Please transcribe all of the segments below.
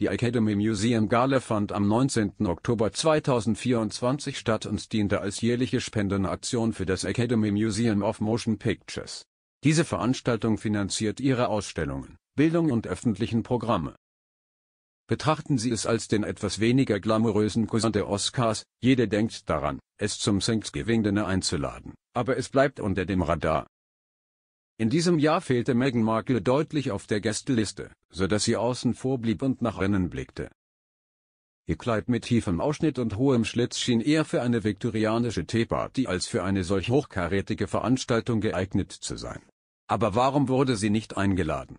Die Academy Museum Gala fand am 19. Oktober 2024 statt und diente als jährliche Spendenaktion für das Academy Museum of Motion Pictures. Diese Veranstaltung finanziert ihre Ausstellungen, Bildung und öffentlichen Programme. Betrachten Sie es als den etwas weniger glamourösen Cousin der Oscars, jeder denkt daran, es zum Thanksgiving Dinner einzuladen, aber es bleibt unter dem Radar. In diesem Jahr fehlte Meghan Markle deutlich auf der Gästeliste, so dass sie außen vor blieb und nach Rennen blickte. Ihr Kleid mit tiefem Ausschnitt und hohem Schlitz schien eher für eine viktorianische Teeparty als für eine solch hochkarätige Veranstaltung geeignet zu sein. Aber warum wurde sie nicht eingeladen?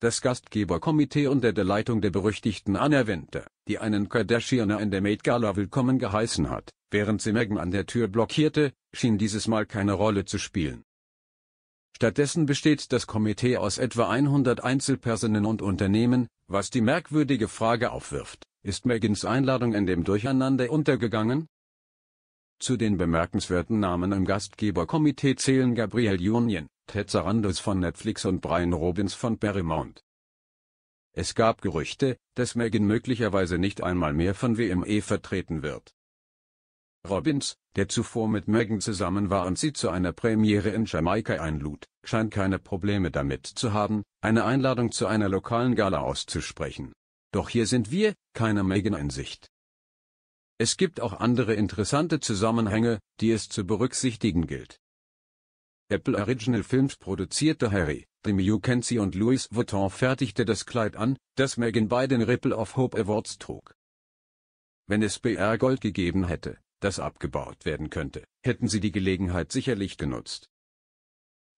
Das Gastgeberkomitee unter der Leitung der berüchtigten Anna Winter, die einen Kardashianer in der Maid Gala willkommen geheißen hat, während sie Meghan an der Tür blockierte, schien dieses Mal keine Rolle zu spielen. Stattdessen besteht das Komitee aus etwa 100 Einzelpersonen und Unternehmen, was die merkwürdige Frage aufwirft, ist Megans Einladung in dem Durcheinander untergegangen? Zu den bemerkenswerten Namen im Gastgeberkomitee zählen Gabriel Union, Ted Sarandos von Netflix und Brian Robbins von Paramount. Es gab Gerüchte, dass Megan möglicherweise nicht einmal mehr von WME vertreten wird. Robbins, der zuvor mit Megan zusammen war und sie zu einer Premiere in Jamaika einlud, scheint keine Probleme damit zu haben, eine Einladung zu einer lokalen Gala auszusprechen. Doch hier sind wir, keine Megan in Sicht. Es gibt auch andere interessante Zusammenhänge, die es zu berücksichtigen gilt. Apple Original Films produzierte Harry, Dreamy Kenzie und Louis Vuitton fertigte das Kleid an, das Megan bei den Ripple of Hope Awards trug. Wenn es BR Gold gegeben hätte, das abgebaut werden könnte, hätten sie die Gelegenheit sicherlich genutzt.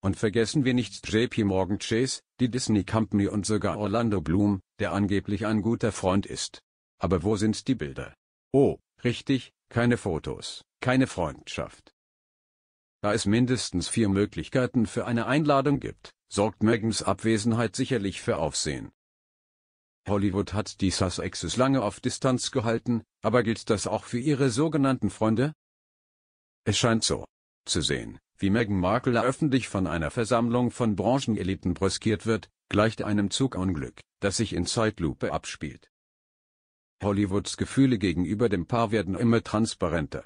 Und vergessen wir nicht JP Morgan Chase, die Disney Company und sogar Orlando Bloom, der angeblich ein guter Freund ist. Aber wo sind die Bilder? Oh, richtig, keine Fotos, keine Freundschaft. Da es mindestens vier Möglichkeiten für eine Einladung gibt, sorgt Megans Abwesenheit sicherlich für Aufsehen. Hollywood hat die Sussexes lange auf Distanz gehalten, aber gilt das auch für ihre sogenannten Freunde? Es scheint so zu sehen, wie Meghan Markle öffentlich von einer Versammlung von Brancheneliten brüskiert wird, gleicht einem Zugunglück, das sich in Zeitlupe abspielt. Hollywoods Gefühle gegenüber dem Paar werden immer transparenter.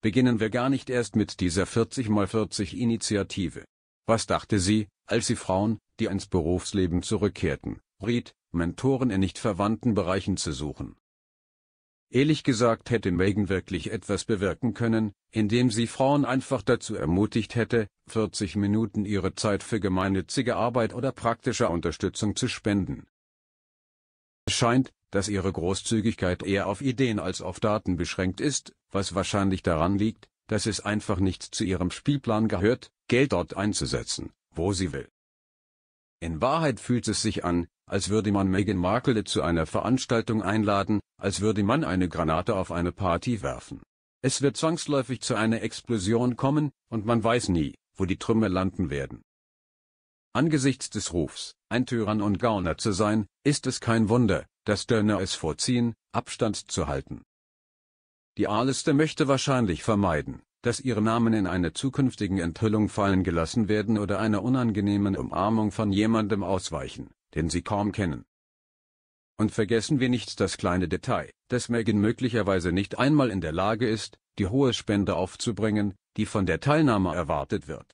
Beginnen wir gar nicht erst mit dieser 40x40 Initiative. Was dachte sie, als sie Frauen, die ins Berufsleben zurückkehrten, riet, Mentoren in nicht verwandten Bereichen zu suchen. Ehrlich gesagt hätte Megan wirklich etwas bewirken können, indem sie Frauen einfach dazu ermutigt hätte, 40 Minuten ihre Zeit für gemeinnützige Arbeit oder praktische Unterstützung zu spenden. Es scheint, dass ihre Großzügigkeit eher auf Ideen als auf Daten beschränkt ist, was wahrscheinlich daran liegt, dass es einfach nicht zu ihrem Spielplan gehört, Geld dort einzusetzen, wo sie will. In Wahrheit fühlt es sich an, als würde man Meghan Markle zu einer Veranstaltung einladen, als würde man eine Granate auf eine Party werfen. Es wird zwangsläufig zu einer Explosion kommen, und man weiß nie, wo die Trümmer landen werden. Angesichts des Rufs, ein Tyrann und Gauner zu sein, ist es kein Wunder, dass Dörner es vorziehen, Abstand zu halten. Die A-Liste möchte wahrscheinlich vermeiden, dass ihre Namen in einer zukünftigen Enthüllung fallen gelassen werden oder einer unangenehmen Umarmung von jemandem ausweichen, den sie kaum kennen. Und vergessen wir nicht das kleine Detail, dass Megan möglicherweise nicht einmal in der Lage ist, die hohe Spende aufzubringen, die von der Teilnahme erwartet wird.